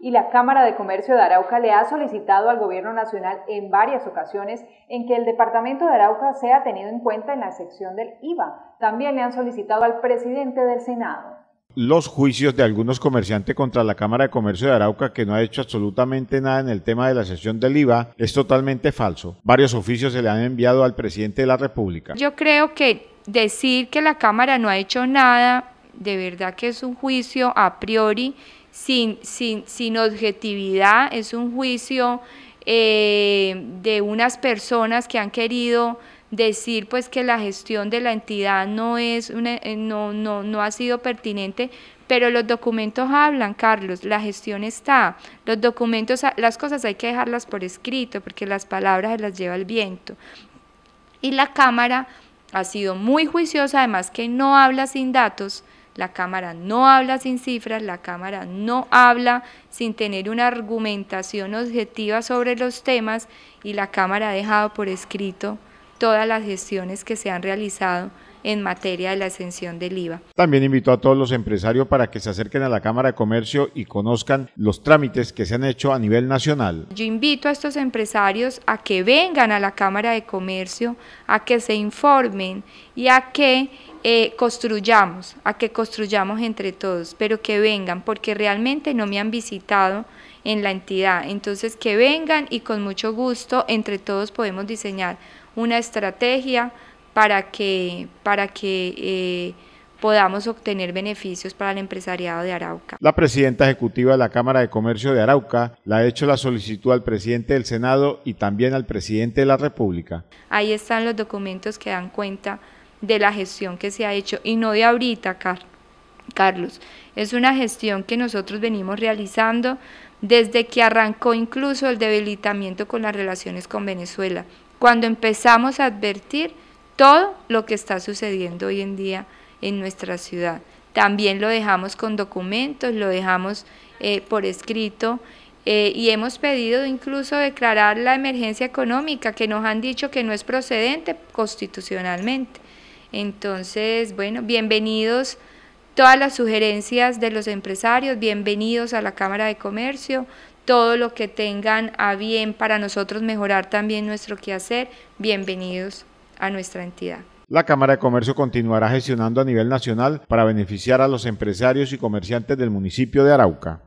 y la Cámara de Comercio de Arauca le ha solicitado al Gobierno Nacional en varias ocasiones en que el Departamento de Arauca sea tenido en cuenta en la sección del IVA. También le han solicitado al presidente del Senado. Los juicios de algunos comerciantes contra la Cámara de Comercio de Arauca, que no ha hecho absolutamente nada en el tema de la sección del IVA, es totalmente falso. Varios oficios se le han enviado al presidente de la República. Yo creo que decir que la Cámara no ha hecho nada, de verdad que es un juicio a priori sin, sin, sin objetividad, es un juicio eh, de unas personas que han querido decir pues que la gestión de la entidad no es eh, no, no, no ha sido pertinente pero los documentos hablan Carlos la gestión está los documentos ah, las cosas hay que dejarlas por escrito porque las palabras se las lleva el viento y la cámara ha sido muy juiciosa además que no habla sin datos la Cámara no habla sin cifras, la Cámara no habla sin tener una argumentación objetiva sobre los temas y la Cámara ha dejado por escrito todas las gestiones que se han realizado en materia de la exención del IVA. También invito a todos los empresarios para que se acerquen a la Cámara de Comercio y conozcan los trámites que se han hecho a nivel nacional. Yo invito a estos empresarios a que vengan a la Cámara de Comercio, a que se informen y a que eh, construyamos, a que construyamos entre todos, pero que vengan, porque realmente no me han visitado en la entidad. Entonces, que vengan y con mucho gusto entre todos podemos diseñar una estrategia para que, para que eh, podamos obtener beneficios para el empresariado de Arauca. La presidenta ejecutiva de la Cámara de Comercio de Arauca la ha hecho la solicitud al presidente del Senado y también al presidente de la República. Ahí están los documentos que dan cuenta de la gestión que se ha hecho y no de ahorita, Carlos. Es una gestión que nosotros venimos realizando desde que arrancó incluso el debilitamiento con las relaciones con Venezuela, cuando empezamos a advertir todo lo que está sucediendo hoy en día en nuestra ciudad. También lo dejamos con documentos, lo dejamos eh, por escrito eh, y hemos pedido incluso declarar la emergencia económica que nos han dicho que no es procedente constitucionalmente. Entonces, bueno, bienvenidos todas las sugerencias de los empresarios, bienvenidos a la Cámara de Comercio, todo lo que tengan a bien para nosotros mejorar también nuestro quehacer, bienvenidos a nuestra entidad. La Cámara de Comercio continuará gestionando a nivel nacional para beneficiar a los empresarios y comerciantes del municipio de Arauca.